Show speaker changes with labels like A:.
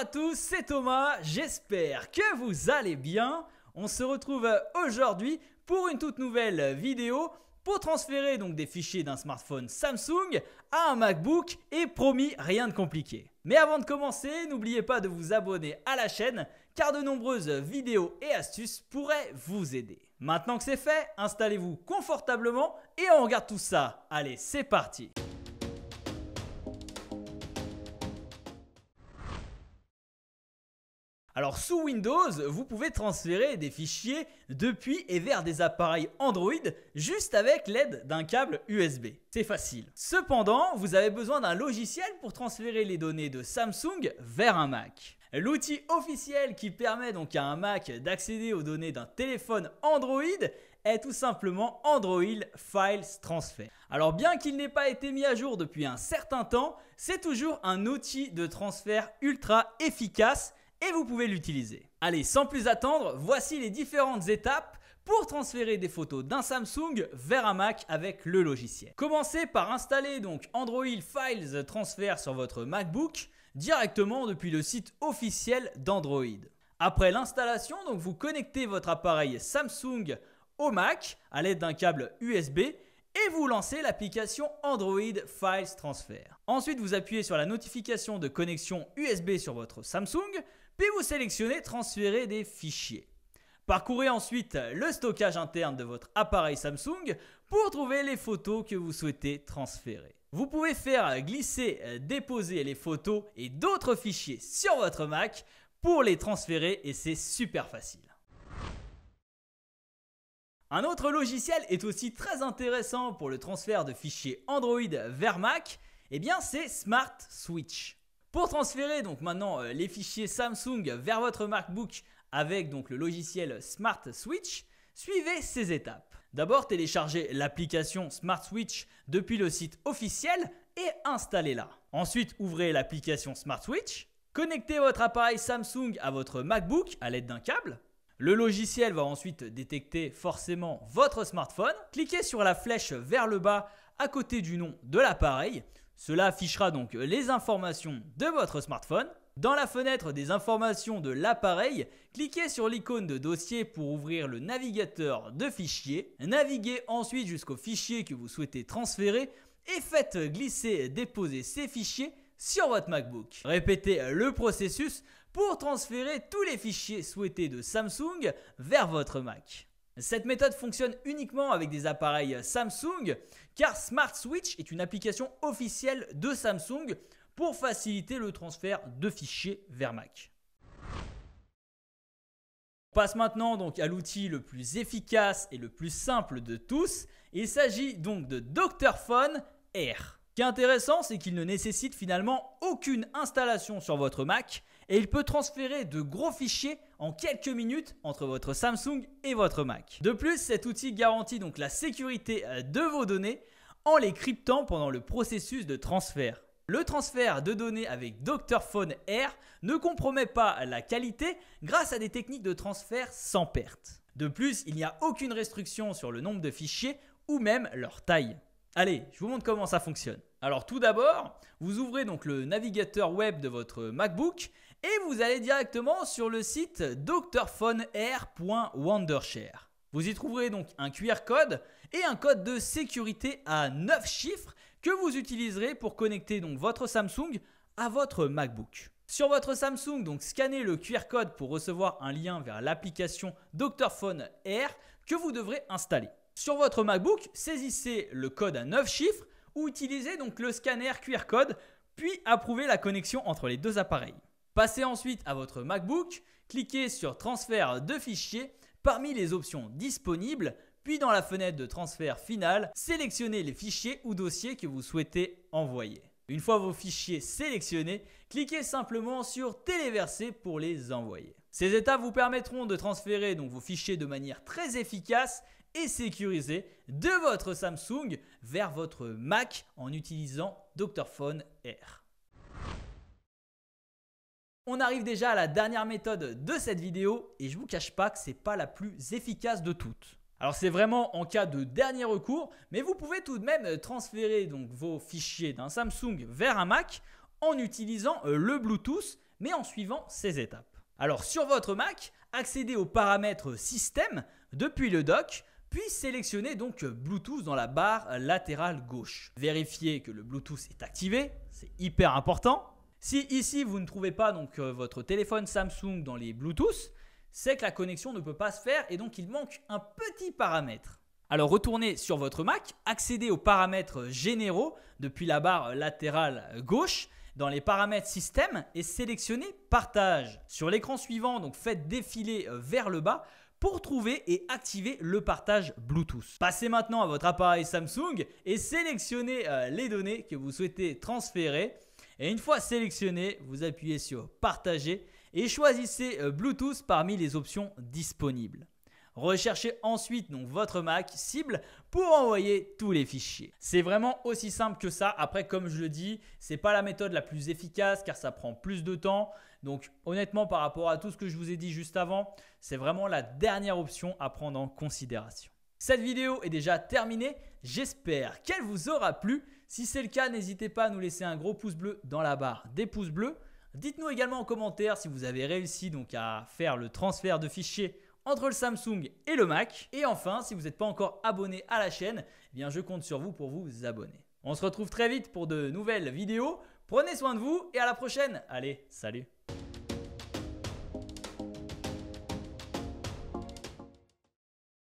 A: à tous, c'est Thomas, j'espère que vous allez bien. On se retrouve aujourd'hui pour une toute nouvelle vidéo pour transférer donc des fichiers d'un smartphone Samsung à un MacBook et promis rien de compliqué. Mais avant de commencer, n'oubliez pas de vous abonner à la chaîne car de nombreuses vidéos et astuces pourraient vous aider. Maintenant que c'est fait, installez-vous confortablement et on regarde tout ça. Allez, c'est parti. Alors sous Windows, vous pouvez transférer des fichiers depuis et vers des appareils Android juste avec l'aide d'un câble USB. C'est facile. Cependant, vous avez besoin d'un logiciel pour transférer les données de Samsung vers un Mac. L'outil officiel qui permet donc à un Mac d'accéder aux données d'un téléphone Android est tout simplement Android Files Transfer. Alors bien qu'il n'ait pas été mis à jour depuis un certain temps, c'est toujours un outil de transfert ultra efficace et vous pouvez l'utiliser. Allez, sans plus attendre, voici les différentes étapes pour transférer des photos d'un Samsung vers un Mac avec le logiciel. Commencez par installer donc Android Files Transfer sur votre MacBook directement depuis le site officiel d'Android. Après l'installation, donc vous connectez votre appareil Samsung au Mac à l'aide d'un câble USB et vous lancez l'application Android Files Transfer. Ensuite, vous appuyez sur la notification de connexion USB sur votre Samsung puis vous sélectionnez Transférer des fichiers. Parcourez ensuite le stockage interne de votre appareil Samsung pour trouver les photos que vous souhaitez transférer. Vous pouvez faire glisser, euh, déposer les photos et d'autres fichiers sur votre Mac pour les transférer et c'est super facile. Un autre logiciel est aussi très intéressant pour le transfert de fichiers Android vers Mac, et eh bien c'est Smart Switch. Pour transférer donc maintenant euh, les fichiers Samsung vers votre MacBook avec donc le logiciel Smart Switch, suivez ces étapes. D'abord, téléchargez l'application Smart Switch depuis le site officiel et installez-la. Ensuite, ouvrez l'application Smart Switch, connectez votre appareil Samsung à votre MacBook à l'aide d'un câble. Le logiciel va ensuite détecter forcément votre smartphone. Cliquez sur la flèche vers le bas à côté du nom de l'appareil cela affichera donc les informations de votre smartphone. Dans la fenêtre des informations de l'appareil, cliquez sur l'icône de dossier pour ouvrir le navigateur de fichiers. Naviguez ensuite jusqu'au fichier que vous souhaitez transférer et faites glisser et déposer ces fichiers sur votre MacBook. Répétez le processus pour transférer tous les fichiers souhaités de Samsung vers votre Mac. Cette méthode fonctionne uniquement avec des appareils Samsung car Smart Switch est une application officielle de Samsung pour faciliter le transfert de fichiers vers Mac. On passe maintenant donc à l'outil le plus efficace et le plus simple de tous. Il s'agit donc de Phone Air. Ce qui est intéressant, c'est qu'il ne nécessite finalement aucune installation sur votre Mac et il peut transférer de gros fichiers en quelques minutes entre votre Samsung et votre Mac. De plus, cet outil garantit donc la sécurité euh, de vos données en les cryptant pendant le processus de transfert. Le transfert de données avec Dr Phone Air ne compromet pas la qualité grâce à des techniques de transfert sans perte. De plus, il n'y a aucune restriction sur le nombre de fichiers ou même leur taille. Allez, je vous montre comment ça fonctionne. Alors tout d'abord, vous ouvrez donc le navigateur web de votre MacBook et vous allez directement sur le site drphoneair.wondershare. Vous y trouverez donc un QR code et un code de sécurité à 9 chiffres que vous utiliserez pour connecter donc votre Samsung à votre MacBook. Sur votre Samsung, donc scannez le QR code pour recevoir un lien vers l'application Doctorphone Air que vous devrez installer. Sur votre MacBook, saisissez le code à 9 chiffres utilisez donc le scanner QR code, puis approuver la connexion entre les deux appareils. Passez ensuite à votre MacBook, cliquez sur Transfert de fichiers parmi les options disponibles, puis dans la fenêtre de transfert final, sélectionnez les fichiers ou dossiers que vous souhaitez envoyer. Une fois vos fichiers sélectionnés, cliquez simplement sur Téléverser pour les envoyer. Ces étapes vous permettront de transférer donc vos fichiers de manière très efficace et sécurisé de votre Samsung vers votre Mac en utilisant Dr. Phone Air. On arrive déjà à la dernière méthode de cette vidéo et je vous cache pas que c'est pas la plus efficace de toutes. Alors c'est vraiment en cas de dernier recours, mais vous pouvez tout de même transférer donc vos fichiers d'un Samsung vers un Mac en utilisant euh, le Bluetooth, mais en suivant ces étapes. Alors sur votre Mac, accédez aux paramètres système depuis le dock puis sélectionnez donc Bluetooth dans la barre latérale gauche. Vérifiez que le Bluetooth est activé, c'est hyper important. Si ici vous ne trouvez pas donc euh, votre téléphone Samsung dans les Bluetooth, c'est que la connexion ne peut pas se faire et donc il manque un petit paramètre. Alors retournez sur votre Mac, accédez aux paramètres généraux depuis la barre latérale gauche dans les paramètres système et sélectionnez partage. Sur l'écran suivant, donc faites défiler euh, vers le bas pour trouver et activer le partage Bluetooth. Passez maintenant à votre appareil Samsung et sélectionnez euh, les données que vous souhaitez transférer. Et une fois sélectionné, vous appuyez sur Partager et choisissez euh, Bluetooth parmi les options disponibles. Recherchez ensuite donc votre Mac cible pour envoyer tous les fichiers. C'est vraiment aussi simple que ça. Après, comme je le dis, c'est pas la méthode la plus efficace car ça prend plus de temps. Donc honnêtement, par rapport à tout ce que je vous ai dit juste avant, c'est vraiment la dernière option à prendre en considération. Cette vidéo est déjà terminée, j'espère qu'elle vous aura plu. Si c'est le cas, n'hésitez pas à nous laisser un gros pouce bleu dans la barre des pouces bleus. Dites-nous également en commentaire si vous avez réussi donc à faire le transfert de fichiers entre le Samsung et le Mac. Et enfin, si vous n'êtes pas encore abonné à la chaîne, eh bien je compte sur vous pour vous abonner. On se retrouve très vite pour de nouvelles vidéos. Prenez soin de vous et à la prochaine. Allez, salut